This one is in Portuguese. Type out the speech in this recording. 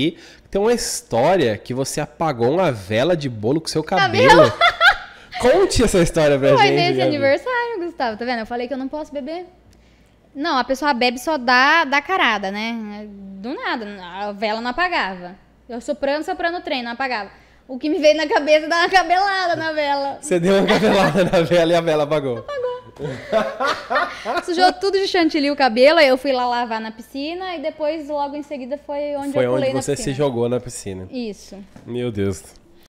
aqui. Tem uma história que você apagou uma vela de bolo com seu cabelo. Tá cabelo. Conte essa história pra Foi gente. Foi nesse aniversário, Gustavo, tá vendo? Eu falei que eu não posso beber. Não, a pessoa bebe só da, dá carada, né? Do nada, a vela não apagava. Eu soprando, soprando o trem, não apagava. O que me veio na cabeça dá uma cabelada na vela. Você deu uma cabelada na vela e a vela apagou. apagou. Sujou tudo de chantilly o cabelo, aí eu fui lá lavar na piscina e depois logo em seguida foi onde foi eu Foi onde você se jogou na piscina. Isso. Meu Deus.